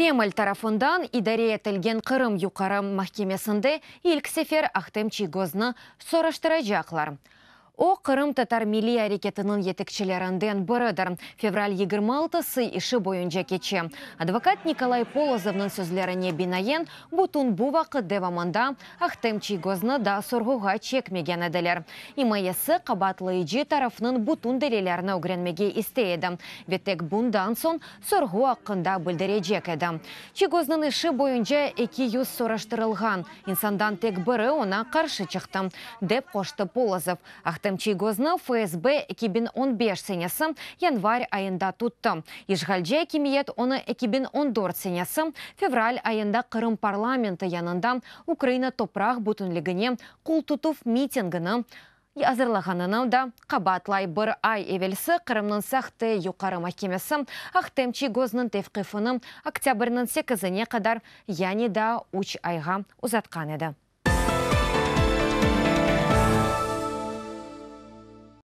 Кремль тарафындан идаре тілген қырым-юқарым махкемесінде илк сефер Ахтем Чигозны жақлар. О Қырым татар милли әрекетінің етікшілерінден бірідір. Февраль 26-сы іші бойынша кече. Адвокат Николай Полозовның сөзлеріне бинаен, бұтын бұ деваманда девамында Ахтем да сұрғуға чекмеген әділер. Имаясы қабатлы ежі тарафының бұтын дәлелеріні өгренмеге істейді. Веттек бұндан соң сұрғу аққында білдірежек еді. Чигозның іші бойынша 200 сораштырылған. Инсандан тек бірі она қаршы чықты. Деп қошты Полозов. Ахтем чийгозны ФСБ 2015 сенесі январь айында тутты. Ешғалже кемиет оны 2014 сенесі февраль айында Крым парламенті янында Украина топрақ бұтынлігіне култутуф тұтып митингіні азырлағанына да қабатлай бір ай евелсі Қырымның сақты юқары махкемесі Ақтемчи Гозның тевқифының октябрінің 8 қадар, яни да үч айға ұзатқан еді.